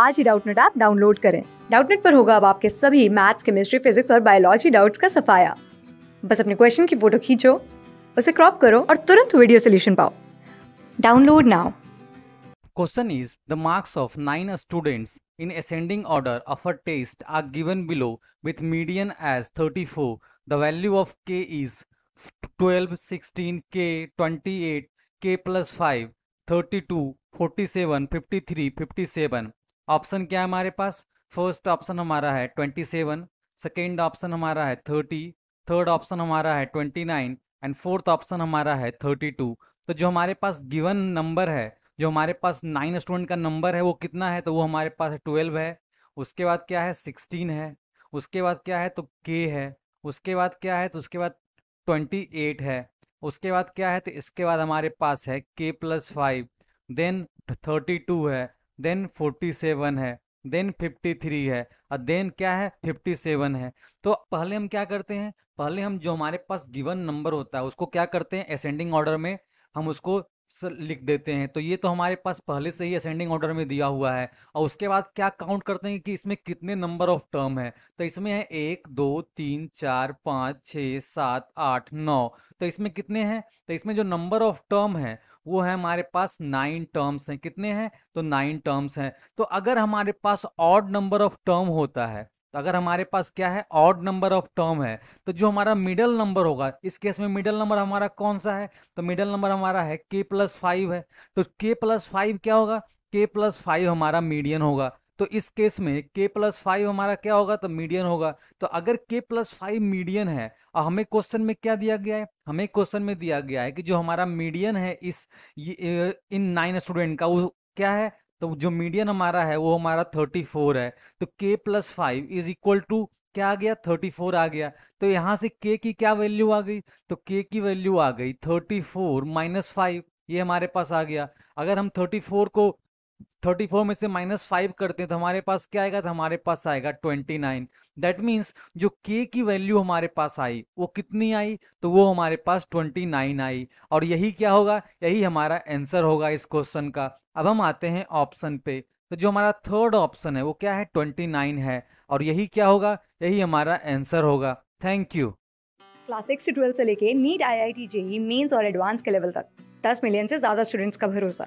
आज ही Doubtnut app download करें डाउटनेट पर होगा अब आपके सभी मैथ्स केमिस्ट्री फिजिक्स और बायोलॉजी डाउट्स का सफाया बस अपने क्वेश्चन की फोटो खींचो उसे क्रॉप करो और तुरंत वीडियो सोल्यूशन पाओ download now Question is the marks of 9 students in ascending order of a test are given below with median as 34. The value of k is 12, 16, k, 28, k plus 5, 32, 47, 53, 57. Option क्या है हमारे पास first option हमारा है twenty seven second option हमारा है thirty third option हमारा है twenty nine and fourth option हमारा है थर्टी टू तो जो हमारे पास गिवन नंबर है जो हमारे पास नाइन स्टूडेंट का नंबर है वो कितना है तो वो हमारे पास है ट्वेल्व है उसके बाद क्या है सिक्सटीन है उसके बाद क्या है तो के है उसके बाद क्या है तो उसके बाद ट्वेंटी एट है उसके बाद क्या है तो इसके बाद हमारे पास है K plus five then thirty two है देन फोर्टी सेवन है देन फिफ्टी थ्री है और देन क्या है फिफ्टी सेवन है तो पहले हम क्या करते हैं पहले हम जो हमारे पास गिवन नंबर होता है उसको क्या करते हैं असेंडिंग ऑर्डर में हम उसको लिख देते हैं तो ये तो हमारे पास पहले से ही असेंडिंग ऑर्डर में दिया हुआ है और उसके बाद क्या काउंट करते हैं कि इसमें कितने नंबर ऑफ टर्म है तो इसमें है एक दो तीन चार पाँच छः सात आठ नौ तो इसमें कितने हैं तो इसमें जो नंबर ऑफ टर्म है वो है हमारे पास नाइन टर्म्स हैं कितने हैं तो नाइन टर्म्स हैं तो अगर हमारे पास ऑड नंबर ऑफ टर्म होता है तो अगर हमारे पास क्या है ऑड नंबर ऑफ टर्म है तो जो हमारा मिडल नंबर होगा इस केस में मिडल नंबर हमारा कौन सा है तो मिडल नंबर हमारा है के प्लस फाइव है तो के प्लस फाइव क्या होगा के प्लस फाइव हमारा मीडियन होगा तो इस केस में के प्लस फाइव हमारा क्या होगा तो मीडियन होगा तो अगर के प्लस फाइव मीडियन है और हमें क्वेश्चन में क्या दिया गया है हमें क्वेश्चन में दिया गया है कि जो हमारा मीडियन है इस इन नाइन स्टूडेंट का वो क्या है तो जो मीडियन हमारा है वो हमारा थर्टी फोर है तो K plus five is equal to क्या आ गया थर्टी फोर आ गया तो यहाँ से के की क्या वैल्यू आ गई तो के की वैल्यू आ गई थर्टी फोर माइनस फाइव ये हमारे पास आ गया अगर हम थर्टी फोर को थर्टी फोर में से माइनस फाइव करते हैं तो हमारे पास क्या आएगा तो हमारे पास आएगा ट्वेंटी नाइन दैट मीन्स जो के की वैल्यू हमारे पास आई वो कितनी आई तो वो हमारे पास ट्वेंटी नाइन आई और यही क्या होगा यही हमारा आंसर होगा इस क्वेश्चन का अब हम आते हैं ऑप्शन पे तो जो हमारा थर्ड ऑप्शन है वो क्या है ट्वेंटी नाइन है और यही क्या होगा यही हमारा आंसर होगा थैंक यू क्लास सिक्स से ट्वेल्थ से लेके NEET I I T JEE Mains और एडवांस के लेवल तक दस मिलियन से ज्यादा स्टूडेंट्स का भरोसा